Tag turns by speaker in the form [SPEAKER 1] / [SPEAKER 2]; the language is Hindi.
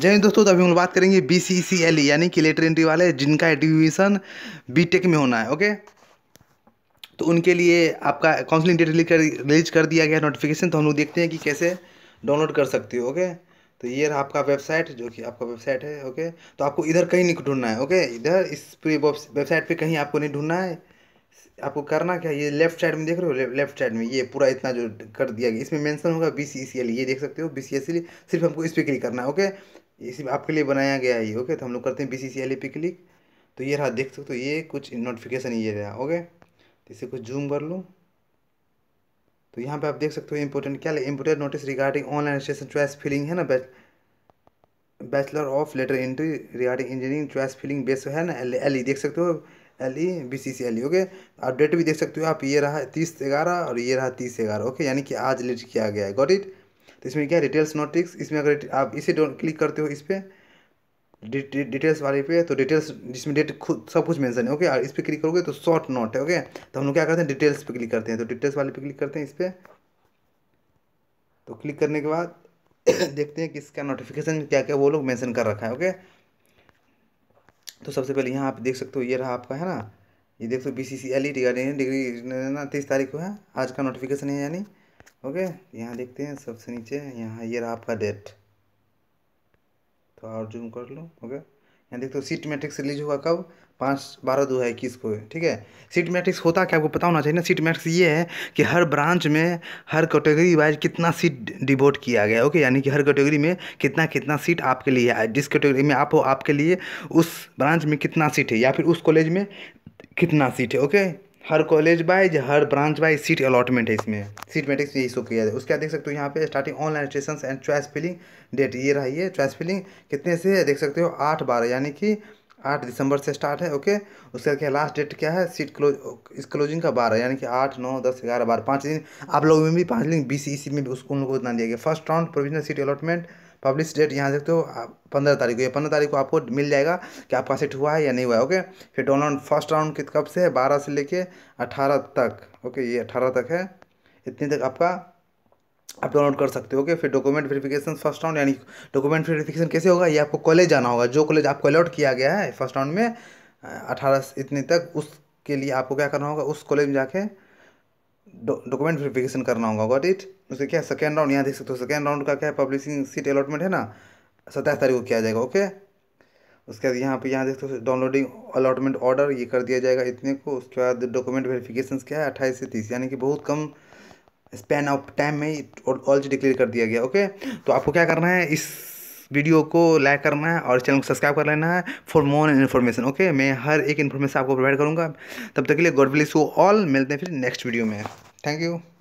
[SPEAKER 1] जय हिंद दोस्तों तो अभी हम लोग बात करेंगे बी सी सी एल यानी कि लेटर एंट्री वाले जिनका एडमिशन बी टेक में होना है ओके तो उनके लिए आपका काउंसलिंग डेट रिलीज कर रिलीज कर दिया गया नोटिफिकेशन तो हम लोग देखते हैं कि कैसे डाउनलोड कर सकते हो ओके तो ये रहा आपका वेबसाइट जो कि आपका वेबसाइट है ओके तो आपको इधर कहीं नहीं ढूंढना है ओके इधर इस पूरी वेबसाइट पर कहीं आपको नहीं ढूंढना है आपको करना क्या ये लेफ्ट साइड में देख रहे हो लेफ्ट साइड में ये पूरा इतना जो कर दिया गया इसमें मेंशन होगा बी सी सी एल ये देख सकते हो बी सी एस सी सिर्फ हमको इस पर क्लिक करना है ओके इसी आपके लिए बनाया गया है ये ओके तो हम लोग करते हैं बी सी सी एल पे क्लिक तो ये रहा देख सकते हो ये कुछ नोटिफिकेशन ये रहा ओके तो इसे कुछ जूम कर लूँ तो यहाँ पे आप देख सकते हो इम्पोर्टेंट क्या important notice regarding online station choice filling है ना batch bachelor of lateral entry regarding engineering choice filling base है ना एल ई e, e, देख सकते हो L E B C C L E okay आप डेट भी देख सकते हो आप ये रहा तीस ग्यारह और ये रहा तीस ग्यारह ओके यानी कि आज रिलीज किया गया है गॉट इट तो इसमें क्या डिटेल्स नोटिक्स इसमें अगर आप इसे क्लिक करते हो इस पर डिटेल्स वाले पे तो डिटेल्स जिसमें डेट खुद सब कुछ मेंशन है ओके और इस पर क्लिक करोगे तो शॉर्ट नोट है ओके तो हम लोग क्या करते हैं डिटेल्स पे क्लिक करते हैं तो डिटेल्स वाले पे क्लिक करते हैं इस पर तो क्लिक करने के बाद देखते हैं कि इसका नोटिफिकेशन क्या क्या वो लोग मेंशन कर रखा है ओके तो सबसे पहले यहाँ आप देख सकते हो ये रहा आपका है ना ये देख सकते हो B C C L E regarding degree ना तीस तारीख को है आज का नोटिफिकेशन है यानी ओके यहाँ देखते हैं सबसे नीचे यहाँ ये रहा आपका डेट थोड़ा तो और जूम कर लो ओके यहाँ देखते हो सीट मैट्रिक्स रिलीज हुआ कब पाँच बारह दो है इक्कीस को ठीक है सीट मैट्रिक्स होता क्या आपको पता होना चाहिए ना सीट मैट्रिक्स ये है कि हर ब्रांच में हर कैटेगरी वाइज कितना सीट डिवोट किया गया ओके यानी कि हर कैटेगरी में कितना कितना सीट आपके लिए है जिस कैटेगरी में आप हो आपके लिए उस ब्रांच में कितना सीट है या फिर उस कॉलेज में कितना सीट है ओके हर कॉलेज वाइज हर ब्रांच वाइज सीट अलॉटमेंट है इसमें सीट में यही शो किया जाए उसके बाद देख सकते हो यहाँ पे starting online station and choice filling date ये रही है चॉइस फिलिंग कितने से देख सकते हो आठ बारह यानी कि आठ दिसंबर से स्टार्ट है ओके उसके बाद क्या लास्ट डेट क्या है सीट क्लोज इस क्लोजिंग का बारह यानी कि आठ नौ दस ग्यारह बारह पाँच दिन आप लोगों में भी पाँच दिन बी सी में भी उसको उन लोगों को इतना दिया गया first round provisional seat allotment publish date यहाँ देखते हो तो पंद्रह तारीख को ये पंद्रह तारीख को आपको मिल जाएगा कि आपका सेट हुआ है या नहीं हुआ है ओके फिर डाउनलोड फर्स्ट राउंड कित कब से है बारह से लेके अठारह तक ओके ये अठारह तक है इतने तक आपका आप डाउनलोड कर सकते हो ओके फिर डॉक्यूमेंट वेरिफिकेशन फर्स्ट राउंड यानी डॉक्यूमेंट वेरिफिकेशन कैसे होगा ये आपको कॉलेज जाना होगा जो कॉलेज आपको अलॉट किया गया है फर्स्ट राउंड में अठारह इतने तक उसके लिए आपको क्या करना होगा उस कॉलेज में जाके डॉक्यूमेंट वेरिफिकेशन करना होगा गॉट इट उसके क्या सेकेंड राउंड यहाँ देख सकते हो सेकेंड राउंड का क्या है पब्लिशिंग सीट अलॉटमेंट है ना सत्ताईस तारीख को किया जाएगा ओके उसके बाद यहाँ पे यहाँ देख सकते हो डाउनलोडिंग अलॉटमेंट ऑर्डर ये कर दिया जाएगा इतने को उसके बाद डॉक्यूमेंट वेरिफिकेशन क्या है अट्ठाईस से तीस यानी कि बहुत कम स्पैन ऑफ टाइम में ऑल डिक्लेयर कर दिया गया ओके तो आपको क्या करना है इस वीडियो को लाइक करना है और चैनल को सब्सक्राइब कर लेना है फॉर मोर इन्फॉर्मेशन ओके मैं हर एक इन्फॉर्मेशन आपको प्रोवाइड करूँगा तब तक के लिए गॉड ब्लेस यू ऑल मिलते हैं फिर नेक्स्ट वीडियो में थैंक यू